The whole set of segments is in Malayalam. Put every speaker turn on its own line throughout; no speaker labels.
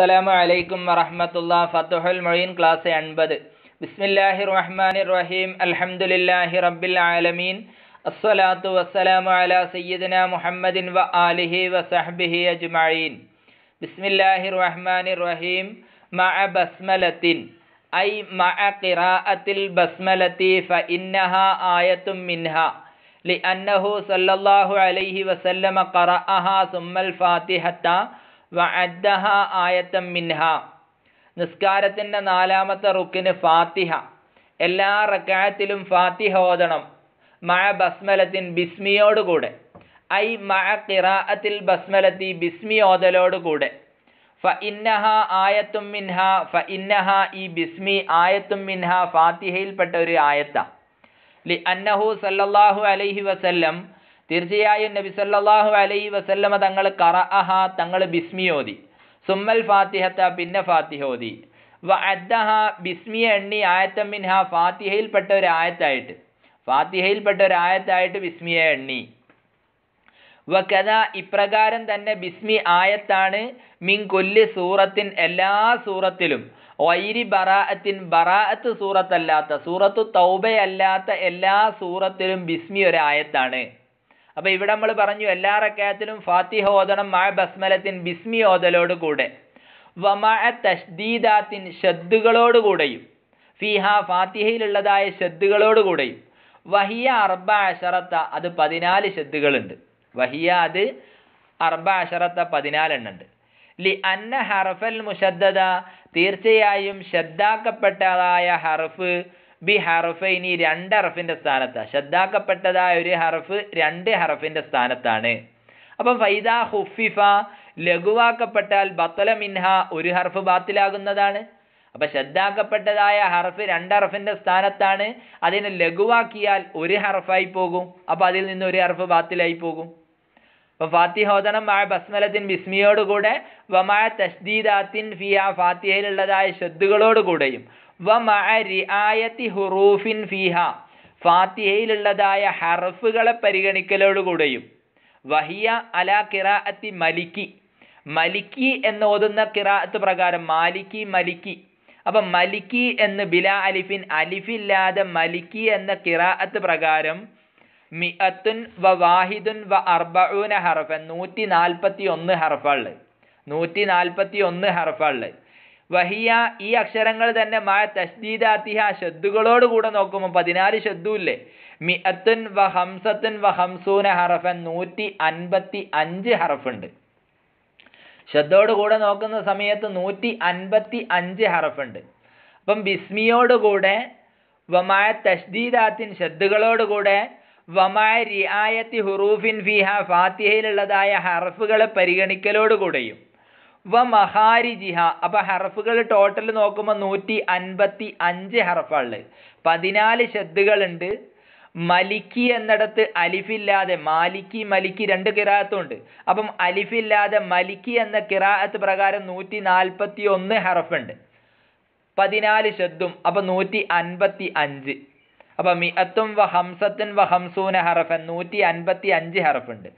അസ്സലാമു അലൈക്കും വറഹമത്തുള്ള ഫത്തുഹുൽ മൊഴീൻ ക്ലാസ് എൺപത് ബിസ്മില്ലാഹി റഹ്മാനിർ റഹീം അൽഹംദുലില്ലാഹി റബ്ബിൽ ആലമീൻ അസ്സലാത്തു വസ്സലാമു അല സയ്യിദിന മുഹമ്മദിൻ വ ആലിഹി വസഹ്ബിഹി അജ്മഈൻ ബിസ്മില്ലാഹി റഹ്മാനിർ റഹീം മഅ ബസ്മലത്തിൻ ഐ മഅ ഖിറാഅത്തിൽ ബസ്മലത്തി ഫഇന്നഹ ആയത്തും മിൻഹ لأنه صلى الله عليه وسلم قرأها ثم الفاتحة വഅദ്ദഹ ആയത്തം മിൻഹ നിസ്കാരത്തിൻ്റെ നാലാമത്തെ റുക്കിന് ഫാത്തിഹ എല്ലാ റക്കായത്തിലും ഫാത്തിഹ ഓതണം മഴ ബസ്മലത്തിൻ ബിസ്മിയോടുകൂടെ ഐ മഴ കിറാഅത്തിൽ ബസ്മലത്തി ബിസ്മി ഓതലോടുകൂടെ ഫ ഇന്നഹ ആയത്തും മിൻഹ ഫ ഇന്നഹ ഈ ബിസ്മി ആയത്തും മിൻഹ ഫാത്തിഹയിൽപ്പെട്ട ഒരു ആയത്താണ് ലി അന്നഹു സല്ലല്ലാഹു അലൈഹി വസല്ലം തീർച്ചയായും നബി സല്ലാഹു അലൈ വസല്ലമ തങ്ങൾ കറഅഹ തങ്ങൾ ബിസ്മിയോതി സുമ്മൽ ഫാത്തിഹത്ത പിന്നെ ഫാത്തിഹോതി വ ബിസ്മിയ എണ്ണി ആയത്തമ്മിൻ മിൻഹ ഫാത്തിഹയിൽപ്പെട്ട ഒരു ആയത്തായിട്ട് ഫാത്തിഹയിൽപ്പെട്ട ഒരു ആയത്തായിട്ട് ബിസ്മിയ എണ്ണി വ കഥ ഇപ്രകാരം തന്നെ ബിസ്മി ആയത്താണ് മിൻ കൊല്ലി സൂറത്തിൻ എല്ലാ സൂറത്തിലും വൈരി ബറാഅത്തിൻ ബറാഅത്ത് സൂറത്തല്ലാത്ത സൂറത്തു തൗബയല്ലാത്ത എല്ലാ സൂറത്തിലും ബിസ്മി ഒരായത്താണ് അപ്പൊ ഇവിടെ നമ്മൾ പറഞ്ഞു എല്ലാ റക്കാത്തിലും ഫാത്തിഹ ഓതണം മാ ബസ്മലത്തിൻ ബിസ്മി ഓതലോട് കൂടെ വമാ തഷ്ദീദാത്തിൻ ഫിഹ ഫാത്തിഹയിലുള്ളതായ ഷദ്ദുകളോടുകൂടെയും വഹിയ അർബ അഷറത്ത അത് പതിനാല് ഷദ്ദുകളുണ്ട് വഹിയ അത് അർബ അഷറത്ത പതിനാലെണ്ണുണ്ട് ലി അന്ന ഹർഫൽ മുഷദ്ദ തീർച്ചയായും ശ്രദ്ധാക്കപ്പെട്ടതായ ഹർഫ് ബി ഹറഫൈനി രണ്ട് ഹറഫിൻ്റെ സ്ഥാനത്താണ് ശ്രദ്ധാക്കപ്പെട്ടതായ ഒരു ഹറഫ് രണ്ട് ഹറഫിൻ്റെ സ്ഥാനത്താണ് അപ്പം ഫൈദ ഹുഫിഫ ലഘുവാക്കപ്പെട്ടാൽ ബത്തല മിൻഹ ഒരു ഹർഫ് ബാത്തിലാകുന്നതാണ് അപ്പം ശ്രദ്ധാക്കപ്പെട്ടതായ ഹർഫ് രണ്ട് സ്ഥാനത്താണ് അതിനെ ലഘുവാക്കിയാൽ ഒരു ഹർഫായി പോകും അപ്പം അതിൽ നിന്ന് ഒരു ഹർഫ് ബാത്തിലായി പോകും അപ്പം ഫാത്തിഹോദനം ആ ബസ്മലത്തിൻ ബിസ്മിയോടുകൂടെ വമായ തസ്ദീദാത്തിൻ ഫിയ ഫാത്തിഹയിലുള്ളതായ ശ്രദ്ധകളോടുകൂടെയും ഹുറൂഫിൻ ഫീഹ ഫാത്തിഹയിലുള്ളതായ ഹറഫുകളെ പരിഗണിക്കലോടുകൂടെയും വഹിയ അല കിറാഅത്തി മലിക്കി മലിക്കി എന്ന് ഓതുന്ന കിറാഅത്ത് പ്രകാരം മാലിക്കി മലിക്കി അപ്പം മലിക്കി എന്ന് ബില അലിഫിൻ അലിഫില്ലാതെ മലിക്കി എന്ന കിറാഅത്ത് പ്രകാരം മിഅത്തുൻ വ വാഹിദുൻ വ അർബഊന ഹർഫൻ നൂറ്റി നാൽപ്പത്തി ഒന്ന് ഹറഫാള് നൂറ്റി നാൽപ്പത്തി ഒന്ന് ഹറഫാള് വഹിയ ഈ അക്ഷരങ്ങൾ തന്നെ മായ തസ്ദീദാത്തിഹ ഷദ്ദുകളോട് കൂടെ നോക്കുമ്പോൾ പതിനാല് ഷദ്ദുല്ലേ മിഅത്തുൻ വ ഹംസത്തുൻ വ ഹംസൂന ഹറഫൻ നൂറ്റി അൻപത്തി അഞ്ച് ഹറഫുണ്ട് ഷദ്ദോട് കൂടെ നോക്കുന്ന സമയത്ത് നൂറ്റി അൻപത്തി അഞ്ച് ഹറഫുണ്ട് അപ്പം ബിസ്മിയോടുകൂടെ വമായ തഷ്ദീദാത്തിൻ വ വമായ റിയായത്തി ഹുറൂഫിൻ ഫിഹ ഫാത്തിഹയിലുള്ളതായ ഹറഫുകളെ പരിഗണിക്കലോടുകൂടെയും വ മഹാരിജിഹ അപ്പൊ ഹറഫുകൾ ടോട്ടൽ നോക്കുമ്പോൾ നൂറ്റി അൻപത്തി അഞ്ച് ഹറഫുള്ളത് പതിനാല് ഷെദ്ദുകളുണ്ട് മലിക്കി എന്നിടത്ത് അലിഫില്ലാതെ മാലിക്കി മലിക്കി രണ്ട് കിറാത്തുണ്ട് അപ്പം അലിഫില്ലാതെ മലിക്കി എന്ന കിറാഅത്ത് പ്രകാരം നൂറ്റി നാൽപ്പത്തി ഒന്ന് ഹറഫുണ്ട് പതിനാല് ശബ്ദും അപ്പൊ നൂറ്റി അൻപത്തി അഞ്ച് അപ്പൊ മിഅത്തും വ ഹംസത്തും വ ഹംസൂന ഹറഫൻ നൂറ്റി അൻപത്തി അഞ്ച് ഹറഫുണ്ട്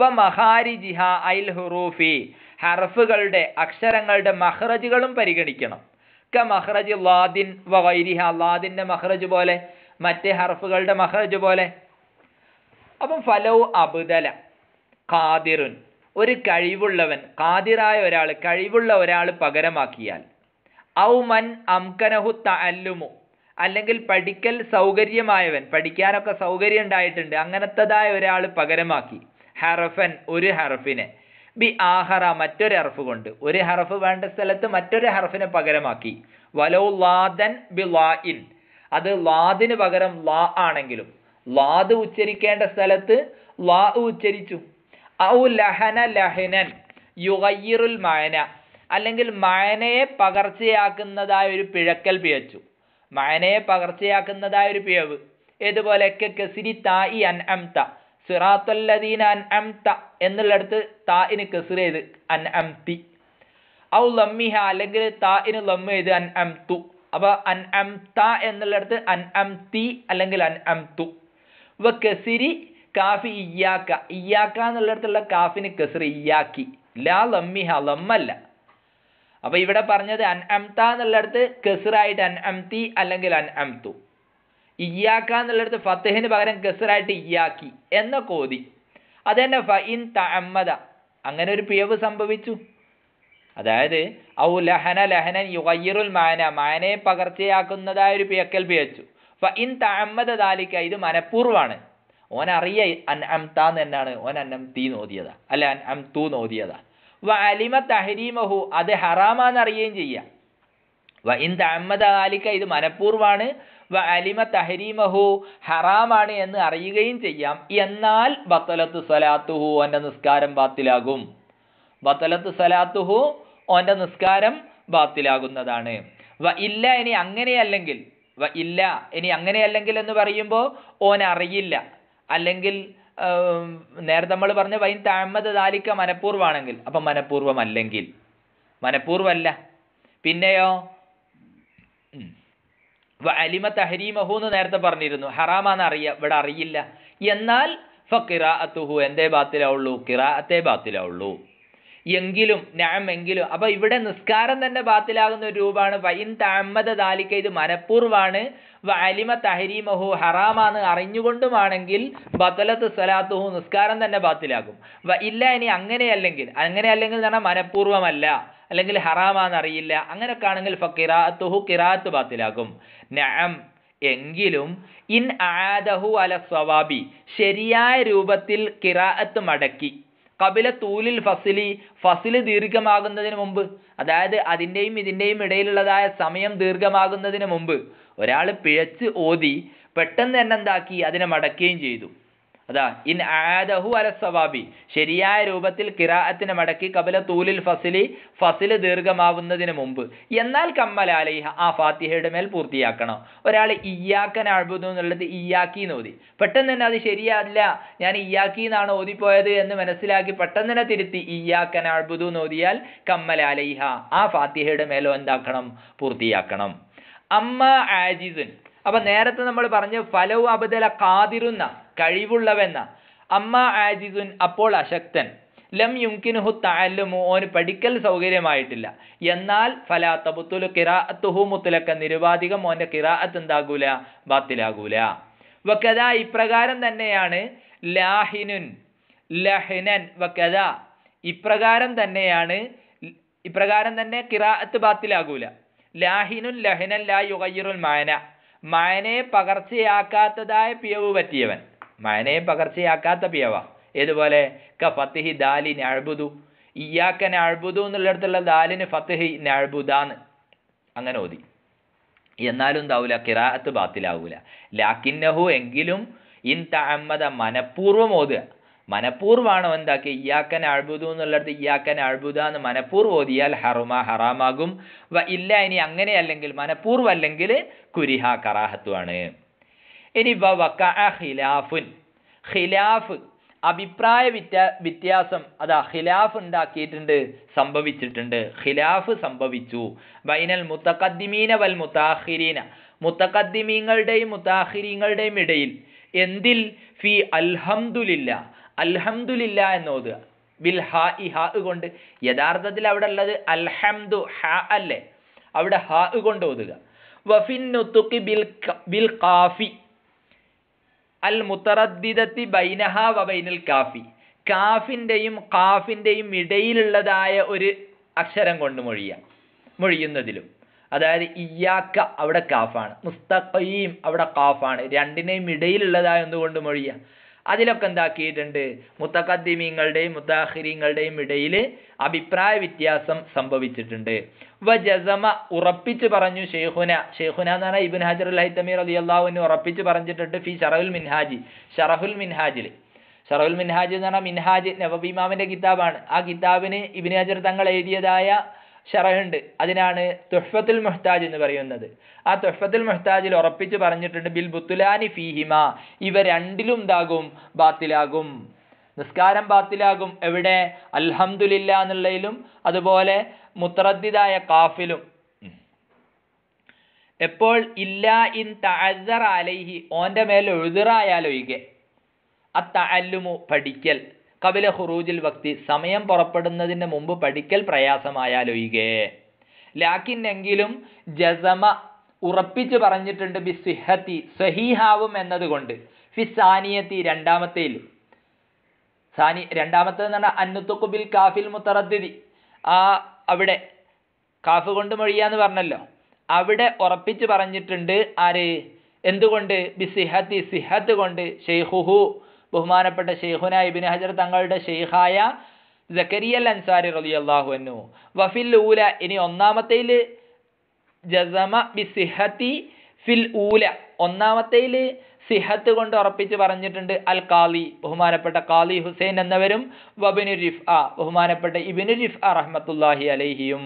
വ മഹാരിജിഹ അൽ ഹുറൂഫി ഹറഫുകളുടെ അക്ഷരങ്ങളുടെ മഹ്റജുകളും പരിഗണിക്കണം ക മഹ്റജ് ലാദിൻ വൈരിഹ ലാദിൻ്റെ മഹ്റജ് പോലെ മറ്റേ ഹർഫുകളുടെ മഹ്റജ് പോലെ അപ്പം ഫലവും അബുദല കാതിറുൻ ഒരു കഴിവുള്ളവൻ കാതിറായ ഒരാൾ കഴിവുള്ള ഒരാൾ പകരമാക്കിയാൽ ഔ മൻ അംകനഹു തല്ലുമു അല്ലെങ്കിൽ പഠിക്കൽ സൗകര്യമായവൻ പഠിക്കാനൊക്കെ സൗകര്യം ഉണ്ടായിട്ടുണ്ട് അങ്ങനത്തതായ ഒരാൾ പകരമാക്കി ഹറഫൻ ഒരു ഹറഫിനെ ബി ആഹറ മറ്റൊരു ഹർഫ് കൊണ്ട് ഒരു ഹർഫ് വേണ്ട സ്ഥലത്ത് മറ്റൊരു ഹർഫിനെ പകരമാക്കി വലോ ലാദൻ ബി ലാ ഇൻ അത് ലാദിന് പകരം ലാ ആണെങ്കിലും ലാദ് ഉച്ചരിക്കേണ്ട സ്ഥലത്ത് ലാ ഉച്ചരിച്ചു ഔ ലഹന ലഹനൻ യുഗയ്യറുൽ മായന അല്ലെങ്കിൽ മായനയെ പകർച്ചയാക്കുന്നതായ ഒരു പിഴക്കൽ പിഴച്ചു മായനയെ പകർച്ചയാക്കുന്നതായ ഒരു പിഴവ് ഏതുപോലെ കസിരി തായി അൻ അംത എന്നുള്ളടത്ത് താഇന് കെസർ ചെയ്ത് അൻ തി ഔ ലമ്മിഹ അല്ലെങ്കിൽ താഇന് ലം ചെയ്ത് അൻ തു അപ്പോൾ അൻ ത എന്നുള്ളടത്ത് അൻ തി അല്ലെങ്കിൽ അൻ എം വ കെസിരി കാഫി ഇയാക്ക ഇയാക്ക എന്നുള്ളടത്തുള്ള കാഫിന് കെസർ ഇയാക്കി ലാ ലമ്മിഹ ലമ്മല്ല അപ്പോൾ ഇവിടെ പറഞ്ഞത് അൻ ത എന്നുള്ളടത്ത് കെസറായിട്ട് അൻ തി അല്ലെങ്കിൽ അൻ തു ഇയാക്ക എന്നുള്ളിടത്ത് ഫത്തേഹിന് പകരം ഗസറായിട്ട് ഇയാക്കി എന്ന കോതി അത് തന്നെ ഫഇൻ തഅമ്മദ അങ്ങനെ ഒരു പിഴവ് സംഭവിച്ചു അതായത് ഔ ലഹന ലഹനൻ യുഗയ്യറുൽ മാന മാനയെ പകർച്ചയാക്കുന്നതായ ഒരു പിഴക്കൽ പിഴച്ചു ഫഇൻ തഅമ്മദ ദാലിക്ക ഇത് മനഃപൂർവ്വമാണ് ഓൻ അറിയ അൻ അം താന്ന് എന്നാണ് ഓൻ അന്നം തീ നോതിയതാ അല്ല അൻ അം തൂ വ അലിമ തഹരീമഹു അത് ഹറാമാന്ന് അറിയുകയും ചെയ്യുക വ ഇൻ തഅമ്മദ ദാലിക്ക ഇത് മനഃപൂർവ്വമാണ് വ അലിമ തഹരീമഹു ഹറാമാണ് എന്ന് അറിയുകയും ചെയ്യാം എന്നാൽ ബത്തലത്ത് സലാത്തുഹു അവൻ്റെ നിസ്കാരം ബാത്തിലാകും ബത്തലത്ത് സലാത്തുഹു ഓൻ്റെ നിസ്കാരം ബാത്തിലാകുന്നതാണ് വ ഇല്ല ഇനി അങ്ങനെയല്ലെങ്കിൽ വ ഇല്ല ഇനി അങ്ങനെയല്ലെങ്കിൽ എന്ന് പറയുമ്പോൾ ഓൻ അറിയില്ല അല്ലെങ്കിൽ നേരത്തെ നമ്മൾ പറഞ്ഞ വൈൻ താഴ്മത് ദാലിക്ക മനഃപൂർവ്വമാണെങ്കിൽ അപ്പം മനഃപൂർവ്വമല്ലെങ്കിൽ മനഃപൂർവ്വമല്ല പിന്നെയോ അലിമ തഹരീമഹു എന്ന് നേരത്തെ പറഞ്ഞിരുന്നു ഹറാമാന്ന് അറിയ ഇവിടെ അറിയില്ല എന്നാൽ ഫ കിറാഅത്തുഹു എന്തേ ബാത്തിലാവുള്ളൂ കിറാഅത്തെ ബാത്തിലാവുള്ളൂ എങ്കിലും ഞാം എങ്കിലും അപ്പൊ ഇവിടെ നിസ്കാരം തന്നെ ബാത്തിലാകുന്ന ഒരു രൂപമാണ് വൈൻ താമത ദാലിക്ക ഇത് മനപൂർവ്വമാണ് അലിമ തഹരീമഹു ഹറാമാന്ന് അറിഞ്ഞുകൊണ്ടുമാണെങ്കിൽ ബത്തലത്ത് സലാത്തുഹു നിസ്കാരം തന്നെ ബാത്തിലാകും ഇല്ല ഇനി അങ്ങനെയല്ലെങ്കിൽ അങ്ങനെയല്ലെങ്കിൽ അല്ലെങ്കിൽ പറഞ്ഞാൽ മനഃപൂർവ്വമല്ല അല്ലെങ്കിൽ ഹറാമാന്ന് അറിയില്ല അങ്ങനെയൊക്കെ ആണെങ്കിൽ ഫ കിറാത്തുഹു കിറാത്ത് ബാത്തിലാകും നഅം എങ്കിലും ഇൻ ആദഹു അല സ്വവാബി ശരിയായ രൂപത്തിൽ കിറാഅത്ത് മടക്കി കപില തൂലിൽ ഫസിലി ഫസില് ദീർഘമാകുന്നതിന് മുമ്പ് അതായത് അതിൻ്റെയും ഇതിൻ്റെയും ഇടയിലുള്ളതായ സമയം ദീർഘമാകുന്നതിന് മുമ്പ് ഒരാൾ പിഴച്ച് ഓതി പെട്ടെന്ന് തന്നെ എന്താക്കി അതിനെ മടക്കുകയും ചെയ്തു അതാ ഇൻ ആദഹു അല സവാബി ശരിയായ രൂപത്തിൽ കിറാഅത്തിന് മടക്കി കബല തൂലിൽ ഫസിലി ഫസിൽ ദീർഘമാവുന്നതിന് മുമ്പ് എന്നാൽ കമ്മൽ അലൈഹ ആ ഫാത്തിഹയുടെ മേൽ പൂർത്തിയാക്കണം ഒരാൾ ഇയ്യാക്കൻ അഴുതുന്നു എന്നുള്ളത് ഇയ്യാക്കി എന്ന് ഓതി പെട്ടെന്ന് തന്നെ അത് ശരിയല്ല ഞാൻ ഇയാക്കി എന്നാണ് ഓതിപ്പോയത് എന്ന് മനസ്സിലാക്കി പെട്ടെന്ന് തന്നെ തിരുത്തി ഇയ്യാക്കൻ അഴുതു എന്ന് ഓതിയാൽ കമ്മൽ അലൈഹ ആ ഫാത്തിഹയുടെ മേലോ എന്താക്കണം പൂർത്തിയാക്കണം അമ്മ ആജിസുൻ അപ്പൊ നേരത്തെ നമ്മൾ പറഞ്ഞു ഫലവും അബദല കാതിരുന്ന കഴിവുള്ളവെന്ന അമ്മ ആജിസുൻ അപ്പോൾ അശക്തൻ ലം യുംകിനുഹു താലുമു ഓന് പഠിക്കൽ സൗകര്യമായിട്ടില്ല എന്നാൽ ഫലാ തബുത്തുലു കിറാഅത്തുഹു മുത്തുലക്ക നിരുപാധികം ഓൻ്റെ കിറാഅത്ത് എന്താകൂല ബാത്തിലാകൂല വക്കഥ ഇപ്രകാരം തന്നെയാണ് ലാഹിനുൻ ലഹിനൻ വക്കഥ ഇപ്രകാരം തന്നെയാണ് ഇപ്രകാരം തന്നെ കിറാഅത്ത് ബാത്തിലാകൂല ലാഹിനുൻ ലഹിനൻ ലാ യുഗയ്യറുൽ മായന മായനയെ പകർച്ചയാക്കാത്തതായ പിയവ് പറ്റിയവൻ മയനെ പകർച്ചയാക്കാത്ത പിയവ ഏതുപോലെ ക ഫത്തിഹി ദാലി നഴ്ബുദു ഇയാക്ക നഴ്ബുദു എന്നുള്ളിടത്തുള്ള ദാലിന് ഫത്തിഹി നഴ്ബുദാന്ന് അങ്ങനെ ഓതി എന്നാലും ദൗല കിറാഅത്ത് ബാത്തിലാവൂല ലാക്കിന്നഹു എങ്കിലും ഇൻ തഅമ്മത മനഃപൂർവ്വം ഓതുക മനഃപൂർവ്വമാണോ എന്താക്കി ഇയാക്കൻ അഴ്ബുദു എന്നുള്ളിടത്ത് ഇയാക്കൻ അഴ്ബുദ എന്ന് മനഃപൂർവ്വം ഓതിയാൽ ഹറുമ ഹറാമാകും ഇല്ല ഇനി അങ്ങനെ അല്ലെങ്കിൽ മനഃപൂർവ്വം അല്ലെങ്കിൽ കുരിഹ കറാഹത്വമാണ് ഇനി ഖിലാഫുൻ ഖിലാഫ് അഭിപ്രായ വ്യത്യാ വ്യത്യാസം അതാ ഖിലാഫ് ഉണ്ടാക്കിയിട്ടുണ്ട് സംഭവിച്ചിട്ടുണ്ട് ഖിലാഫ് സംഭവിച്ചു ബൈനൽ മുത്തഖദ്ദിമീന വൽ മുത്താഹിരീന മുത്തഖദ്ദിമീങ്ങളുടെയും മുത്താഹിരീങ്ങളുടെയും ഇടയിൽ എന്തിൽ ഫി അൽഹംദുലില്ല അൽഹംദുലില്ല എന്നോത് ബിൽ ഹാ ഇ ഹാ കൊണ്ട് യഥാർത്ഥത്തിൽ അവിടെ ഉള്ളത് അൽഹംദു ഹാ അല്ലേ അവിടെ ഹാ കൊണ്ട് ഓതുക വഫിൻ ബിൽ ബിൽ കാഫി അൽ മുത്തറദ്ദിദത്തി ബൈനഹ വബൈനൽ കാഫി കാഫിൻ്റെയും കാഫിൻ്റെയും ഇടയിലുള്ളതായ ഒരു അക്ഷരം കൊണ്ട് മൊഴിയാം മൊഴിയുന്നതിലും അതായത് ഇയാക്ക അവിടെ കാഫാണ് മുസ്തഖയും അവിടെ കാഫാണ് രണ്ടിനെയും ഇടയിലുള്ളതായ ഒന്നുകൊണ്ട് മൊഴിയാം അതിലൊക്കെ എന്താക്കിയിട്ടുണ്ട് മുത്തഖദ്ദിമീങ്ങളുടെയും മുത്താഹിരീങ്ങളുടെയും ഇടയിൽ അഭിപ്രായ വ്യത്യാസം സംഭവിച്ചിട്ടുണ്ട് വ ഉറപ്പിച്ചു ഉറപ്പിച്ച് പറഞ്ഞു ഷെയ്ഖുന ഷെയ്ഖുന എന്ന് പറഞ്ഞാൽ ഇബിൻ ഹജർ അൽ ഹൈത്തമീർ അലി അള്ളാഹുവിന് ഉറപ്പിച്ച് പറഞ്ഞിട്ടുണ്ട് ഫി ഷറഹുൽ മിൻഹാജി ഷറഹുൽ മിൻഹാജിൽ ഷറഹുൽ മിൻഹാജ് എന്ന് പറഞ്ഞാൽ മിൻഹാജ് നവബീമാവിന്റെ കിതാബാണ് ആ കിതാബിന് ഇബിൻ ഹജർ തങ്ങൾ എഴുതിയതായ ഷറഹുണ്ട് അതിനാണ് തുഹ്ഫത്തുൽ മുഹ്താജ് എന്ന് പറയുന്നത് ആ തുഹ്ഫത്തുൽ മുഹ്താജിൽ ഉറപ്പിച്ച് പറഞ്ഞിട്ടുണ്ട് ബിൽ ബുത്തുലാനി ഫീഹിമ ഇവ രണ്ടിലും ഇതാകും ബാത്തിലാകും നിസ്കാരം ബാത്തിലാകും എവിടെ അൽഹമുല്ല എന്നുള്ളതിലും അതുപോലെ മുത്തറദ്ദിദായ കാഫിലും എപ്പോൾ ഇല്ല ഇൻ തഅസർ അലൈഹി ഓൻ്റെ മേൽ എഴുതിറായാലൊഴികെ ആ തഅല്ലുമു പഠിക്കൽ കപില ഹുറൂജിൽ വക്തി സമയം പുറപ്പെടുന്നതിന് മുമ്പ് പഠിക്കൽ പ്രയാസമായാലൊഴികെ ലാക്കിനെങ്കിലും ജസമ ഉറപ്പിച്ചു പറഞ്ഞിട്ടുണ്ട് ബി സിഹത്തി സഹീഹാവും എന്നതുകൊണ്ട് ഫി സാനിയത്തി രണ്ടാമത്തേയിൽ സാനി രണ്ടാമത്തേന്ന് പറഞ്ഞാൽ അന്നുത്തുക്കുബിൽ കാഫിൽ മുത്തറദ്ദിദി ആ അവിടെ കാഫ് കൊണ്ട് മൊഴിയാന്ന് പറഞ്ഞല്ലോ അവിടെ ഉറപ്പിച്ച് പറഞ്ഞിട്ടുണ്ട് ആര് എന്തുകൊണ്ട് ബി സിഹത്തി സിഹത്ത് കൊണ്ട് ഷെയ്ഹുഹു ബഹുമാനപ്പെട്ട ഷെയ്ഹുന ഇബിൻ ഹജർ തങ്ങളുടെ ഷെയ്ഹായ ജക്കരിയൽ അൻസാരി റലി അള്ളാഹു എന്നു വഫിൽ ഊല ഇനി ഒന്നാമത്തേൽ ജസമ ബി സിഹത്തി ഫിൽ ഊല ഒന്നാമത്തേൽ സിഹത്ത് കൊണ്ട് ഉറപ്പിച്ച് പറഞ്ഞിട്ടുണ്ട് അൽ കാലി ബഹുമാനപ്പെട്ട കാലി ഹുസൈൻ എന്നവരും വബിനു റിഫ് ആ ബഹുമാനപ്പെട്ട ഇബിനു റിഫ് ആ റഹ്മത്തുല്ലാഹി അലൈഹിയും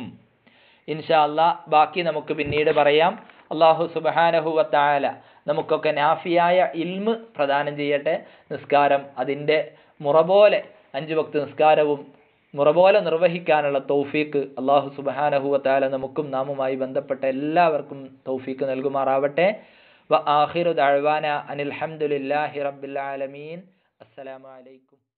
ഇൻഷാ അല്ലാ ബാക്കി നമുക്ക് പിന്നീട് പറയാം അള്ളാഹു സുബഹാനഹുവത്തായാല നമുക്കൊക്കെ നാഫിയായ ഇൽമ് പ്രദാനം ചെയ്യട്ടെ നിസ്കാരം അതിൻ്റെ മുറ പോലെ അഞ്ച് ഭക്തി നിസ്കാരവും മുറ പോലെ നിർവഹിക്കാനുള്ള തൗഫീക്ക് അള്ളാഹു സുബഹാനഹുവത്തായാല നമുക്കും നാമുമായി ബന്ധപ്പെട്ട എല്ലാവർക്കും തൗഫീക്ക് നൽകുമാറാവട്ടെ വ ആഹിറു ദഴ്വാന അനിൽഹമുല്ലാഹി റബ്ബിൽ ആലമീൻ അസ്സലാമലൈക്കും